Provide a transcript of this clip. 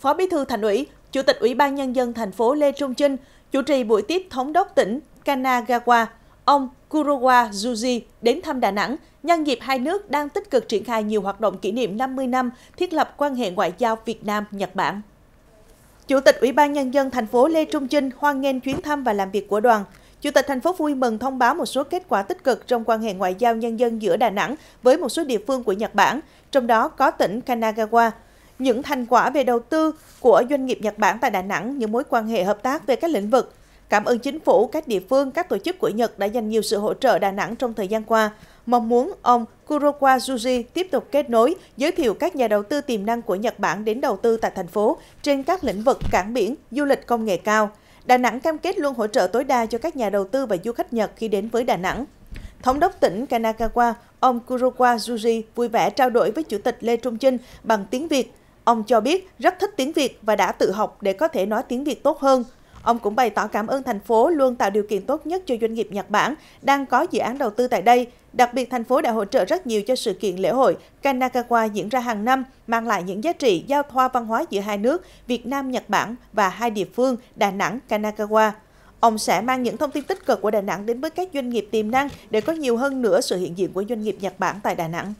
Phó Bí thư Thành ủy, Chủ tịch Ủy ban Nhân dân thành phố Lê Trung Trinh chủ trì buổi tiếp Thống đốc tỉnh Kanagawa, ông Kurowa Juji đến thăm Đà Nẵng nhân dịp hai nước đang tích cực triển khai nhiều hoạt động kỷ niệm 50 năm thiết lập quan hệ ngoại giao Việt Nam-Nhật Bản. Chủ tịch Ủy ban Nhân dân thành phố Lê Trung Trinh hoan nghênh chuyến thăm và làm việc của đoàn. Chủ tịch thành phố vui mừng thông báo một số kết quả tích cực trong quan hệ ngoại giao nhân dân giữa Đà Nẵng với một số địa phương của Nhật Bản, trong đó có tỉnh Kanagawa những thành quả về đầu tư của doanh nghiệp Nhật Bản tại Đà Nẵng, những mối quan hệ hợp tác về các lĩnh vực. Cảm ơn chính phủ, các địa phương, các tổ chức của Nhật đã dành nhiều sự hỗ trợ Đà Nẵng trong thời gian qua. Mong muốn ông Kurokawa Juji tiếp tục kết nối, giới thiệu các nhà đầu tư tiềm năng của Nhật Bản đến đầu tư tại thành phố trên các lĩnh vực cảng biển, du lịch công nghệ cao. Đà Nẵng cam kết luôn hỗ trợ tối đa cho các nhà đầu tư và du khách Nhật khi đến với Đà Nẵng. Thống đốc tỉnh Kanagawa, ông Kurokawa Juji vui vẻ trao đổi với Chủ tịch Lê Trung Trinh bằng tiếng Việt – Ông cho biết rất thích tiếng Việt và đã tự học để có thể nói tiếng Việt tốt hơn. Ông cũng bày tỏ cảm ơn thành phố luôn tạo điều kiện tốt nhất cho doanh nghiệp Nhật Bản đang có dự án đầu tư tại đây. Đặc biệt, thành phố đã hỗ trợ rất nhiều cho sự kiện lễ hội Kanagawa diễn ra hàng năm, mang lại những giá trị giao thoa văn hóa giữa hai nước Việt Nam-Nhật Bản và hai địa phương Đà Nẵng-Kanagawa. Ông sẽ mang những thông tin tích cực của Đà Nẵng đến với các doanh nghiệp tiềm năng để có nhiều hơn nữa sự hiện diện của doanh nghiệp Nhật Bản tại Đà Nẵng.